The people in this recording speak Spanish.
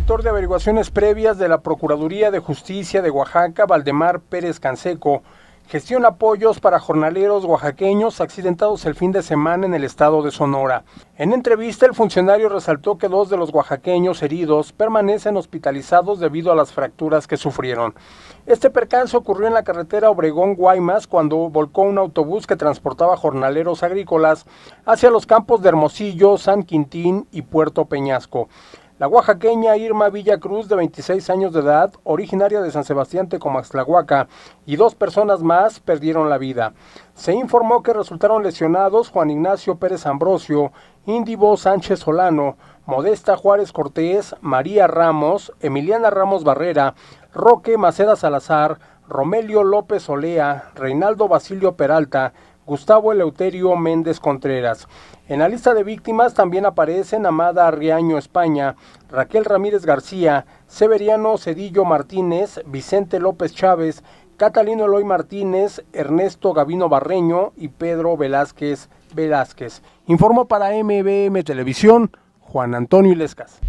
director de averiguaciones previas de la Procuraduría de Justicia de Oaxaca, Valdemar Pérez Canseco, gestiona apoyos para jornaleros oaxaqueños accidentados el fin de semana en el estado de Sonora. En entrevista, el funcionario resaltó que dos de los oaxaqueños heridos permanecen hospitalizados debido a las fracturas que sufrieron. Este percance ocurrió en la carretera Obregón-Guaymas cuando volcó un autobús que transportaba jornaleros agrícolas hacia los campos de Hermosillo, San Quintín y Puerto Peñasco. La oaxaqueña Irma Villacruz, de 26 años de edad, originaria de San Sebastián Tecomaxtlahuaca, y dos personas más perdieron la vida. Se informó que resultaron lesionados Juan Ignacio Pérez Ambrosio, Indivo Sánchez Solano, Modesta Juárez Cortés, María Ramos, Emiliana Ramos Barrera, Roque Maceda Salazar, Romelio López Olea, Reinaldo Basilio Peralta, Gustavo Eleuterio Méndez Contreras. En la lista de víctimas también aparecen Amada Riaño España, Raquel Ramírez García, Severiano Cedillo Martínez, Vicente López Chávez, Catalino Eloy Martínez, Ernesto Gavino Barreño y Pedro Velázquez Velázquez. Informó para MBM Televisión, Juan Antonio Ilescas.